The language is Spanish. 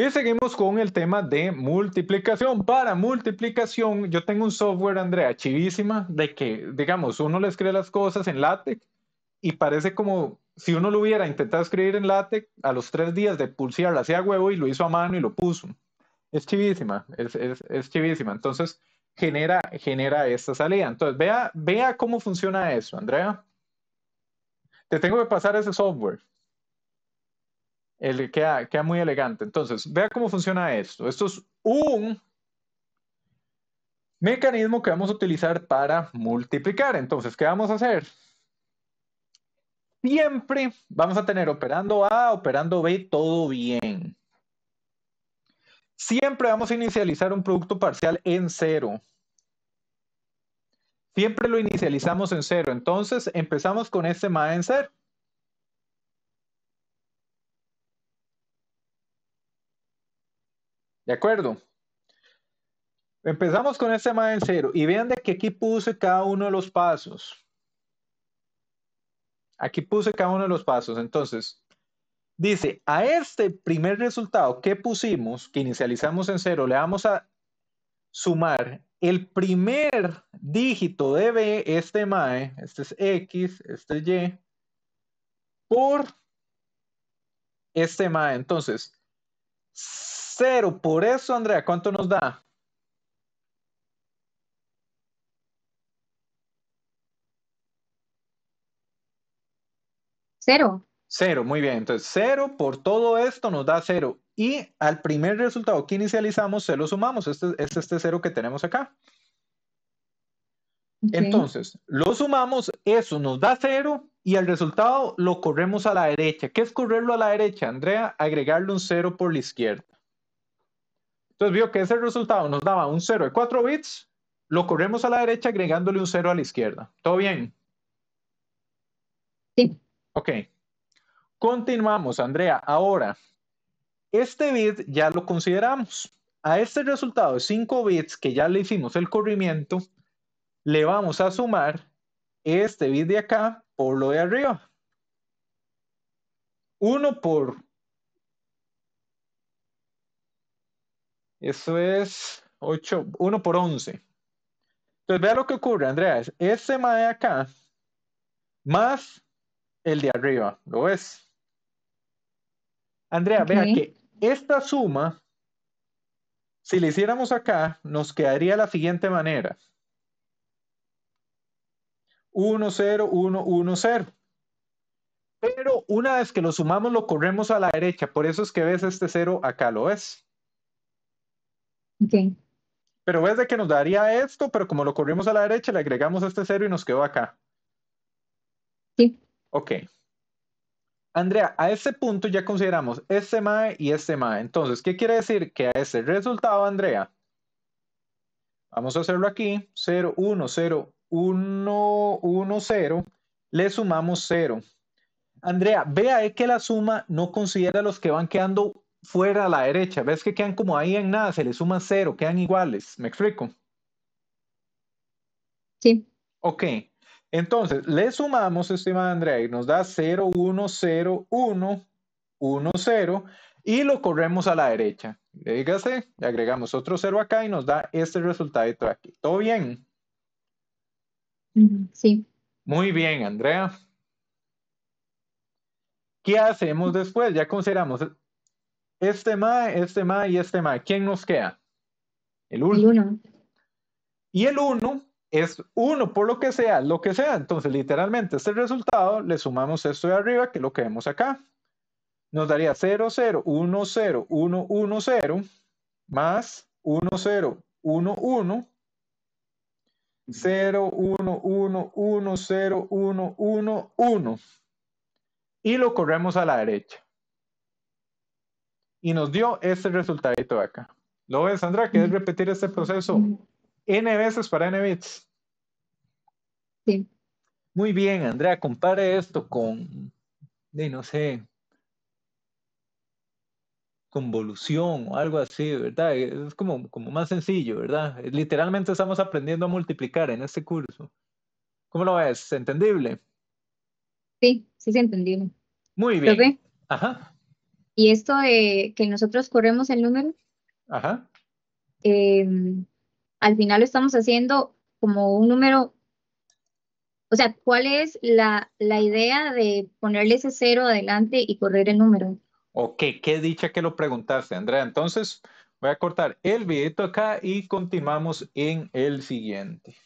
Y seguimos con el tema de multiplicación. Para multiplicación, yo tengo un software, Andrea, chivísima, de que, digamos, uno le escribe las cosas en LaTeX y parece como si uno lo hubiera intentado escribir en LaTeX a los tres días de lo hacía huevo y lo hizo a mano y lo puso. Es chivísima, es, chivísima. Entonces, genera, genera esta salida. Entonces, vea, vea cómo funciona eso, Andrea. Te tengo que pasar ese software. El, queda, queda muy elegante. Entonces, vea cómo funciona esto. Esto es un mecanismo que vamos a utilizar para multiplicar. Entonces, ¿qué vamos a hacer? Siempre vamos a tener operando A, operando B, todo bien. Siempre vamos a inicializar un producto parcial en cero. Siempre lo inicializamos en cero. Entonces, empezamos con este más en ¿De acuerdo? Empezamos con este MAE en cero y vean de que aquí puse cada uno de los pasos. Aquí puse cada uno de los pasos. Entonces, dice, a este primer resultado que pusimos, que inicializamos en cero, le vamos a sumar el primer dígito de B, este MAE, este es X, este es Y, por este MAE. Entonces, Cero. Por eso, Andrea, ¿cuánto nos da? Cero. Cero, muy bien. Entonces, cero por todo esto nos da cero. Y al primer resultado que inicializamos, se lo sumamos. Este es este, este cero que tenemos acá. Entonces, lo sumamos, eso nos da cero y el resultado lo corremos a la derecha. ¿Qué es correrlo a la derecha, Andrea? Agregarle un cero por la izquierda. Entonces vio que ese resultado nos daba un 0 de 4 bits, lo corremos a la derecha agregándole un 0 a la izquierda. ¿Todo bien? Sí. Ok. Continuamos, Andrea. Ahora, este bit ya lo consideramos. A este resultado de 5 bits que ya le hicimos el corrimiento, le vamos a sumar este bit de acá por lo de arriba. Uno por Eso es 8, 1 por 11. Entonces, vea lo que ocurre, Andrea. Este más de acá, más el de arriba, ¿lo ves? Andrea, vea que esta suma, si la hiciéramos acá, nos quedaría de la siguiente manera. 1, 0, 1, 1, 0. Pero una vez que lo sumamos, lo corremos a la derecha. Por eso es que ves este 0 acá, ¿lo ves? Ok. Pero ves de que nos daría esto, pero como lo corrimos a la derecha, le agregamos este cero y nos quedó acá. Sí. Ok. Andrea, a ese punto ya consideramos este MAE y este MAE. Entonces, ¿qué quiere decir? Que a ese resultado, Andrea, vamos a hacerlo aquí, 0, 1, 0, 1, 1, 0, le sumamos 0. Andrea, vea que la suma no considera los que van quedando fuera a la derecha, ves que quedan como ahí en nada, se le suma cero, quedan iguales. ¿Me explico? Sí. Ok. Entonces, le sumamos, estimada Andrea, y nos da 0, 1, 0, 1, 1, 0, y lo corremos a la derecha. Dígase, le agregamos otro 0 acá y nos da este resultado de aquí. ¿Todo bien? Sí. Muy bien, Andrea. ¿Qué hacemos después? Ya consideramos este mae, este mae y este más. ¿Quién nos queda? El 1. Y el 1 es 1 por lo que sea, lo que sea. Entonces, literalmente, este resultado le sumamos esto de arriba, que es lo que vemos acá. Nos daría 0, 0, 1, 0, 1, 1, 0, más 1, 0, 1, 1, 0, 1, 1, 1, 0, 1, 1, 1. Y lo corremos a la derecha y nos dio este resultadito acá. ¿Lo ves, Sandra? ¿Quieres mm. repetir este proceso mm. n veces para n bits? Sí. Muy bien, Andrea, compare esto con, no sé, convolución o algo así, ¿verdad? Es como, como más sencillo, ¿verdad? Literalmente estamos aprendiendo a multiplicar en este curso. ¿Cómo lo ves? ¿Entendible? Sí, sí sí, entendible. Muy bien. Ajá. Y esto de que nosotros corremos el número, em, al final lo estamos haciendo como un número, o sea, ¿cuál es la, la idea de ponerle ese cero adelante y correr el número? Ok, qué dicha que lo preguntaste, Andrea. Entonces, voy a cortar el videito acá y continuamos en el siguiente.